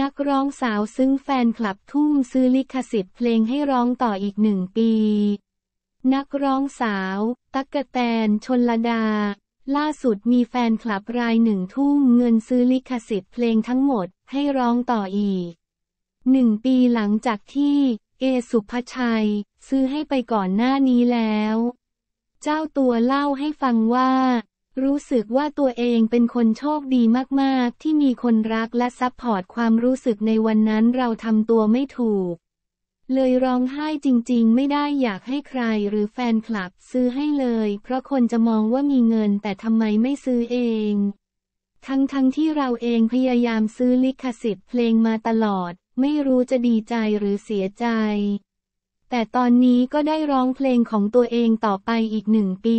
นักร้องสาวซึ่งแฟนคลับทุ่มซื้อลิขสิทธิ์เพลงให้ร้องต่ออีกหนึ่งปี นักร้องสาวตั๊กกะแตนชนลดา ล่าสุดมีแฟนคลับรายหนึ่งทุ่มเงินซื้อลิขสิทธิ์เพลงทั้งหมดให้ร้องต่ออีกหนึ่งปีหลังจากที่เอสุภชัย ซื้อให้ไปก่อนหน้านี้แล้ว เจ้าตัวเล่าให้ฟังว่ารู้สึกว่าตัวเองเป็นคนโชคดีมาก ๆ ที่มีคนรักและซัพพอร์ตความรู้สึกในวันนั้นเราทำตัวไม่ถูก เลยร้องไห้จริง ๆ ไม่ได้อยากให้ใครหรือแฟนคลับซื้อให้เลย เพราะคนจะมองว่ามีเงินแต่ทำไมไม่ซื้อเอง ทั้งๆทที่เราเองพยายามซื้อลิขสิทธิ์เพลงมาตลอด ไม่รู้จะดีใจหรือเสียใจ แต่ตอนนี้ก็ได้ร้องเพลงของตัวเองต่อไปอีกหนึ่งปี